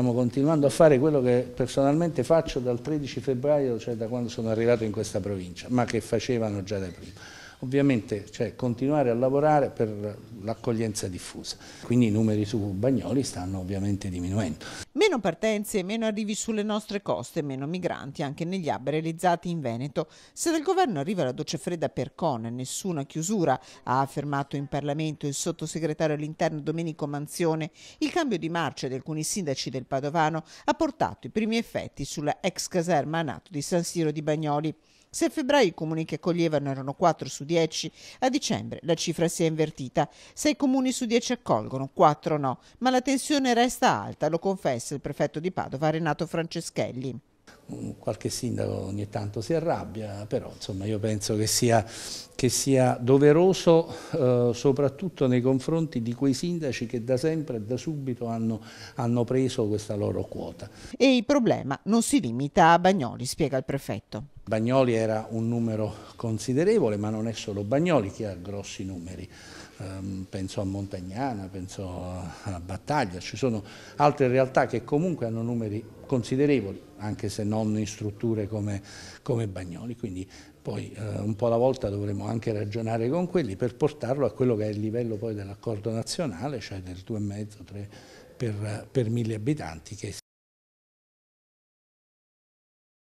Stiamo continuando a fare quello che personalmente faccio dal 13 febbraio, cioè da quando sono arrivato in questa provincia, ma che facevano già da prima. Ovviamente cioè, continuare a lavorare per l'accoglienza diffusa, quindi i numeri su Bagnoli stanno ovviamente diminuendo. Meno partenze, meno arrivi sulle nostre coste, meno migranti anche negli hub realizzati in Veneto. Se dal governo arriva la doccia fredda per Con, nessuna chiusura, ha affermato in Parlamento il sottosegretario all'interno Domenico Manzione. Il cambio di marcia di alcuni sindaci del Padovano ha portato i primi effetti sulla ex caserma nato di San Siro di Bagnoli. Se a febbraio i comuni che accoglievano erano 4 su 10, a dicembre la cifra si è invertita. 6 comuni su 10 accolgono, 4 no, ma la tensione resta alta, lo confesso. Valles, il prefetto di Padova Renato Franceschelli qualche sindaco ogni tanto si arrabbia, però insomma io penso che sia, che sia doveroso eh, soprattutto nei confronti di quei sindaci che da sempre e da subito hanno, hanno preso questa loro quota. E il problema non si limita a Bagnoli, spiega il prefetto. Bagnoli era un numero considerevole, ma non è solo Bagnoli che ha grossi numeri ehm, penso a Montagnana, penso a Battaglia, ci sono altre realtà che comunque hanno numeri considerevoli, anche se non non in strutture come, come Bagnoli. Quindi poi eh, un po' alla volta dovremo anche ragionare con quelli per portarlo a quello che è il livello poi dell'accordo nazionale, cioè del 2,5-3 per, per mille abitanti che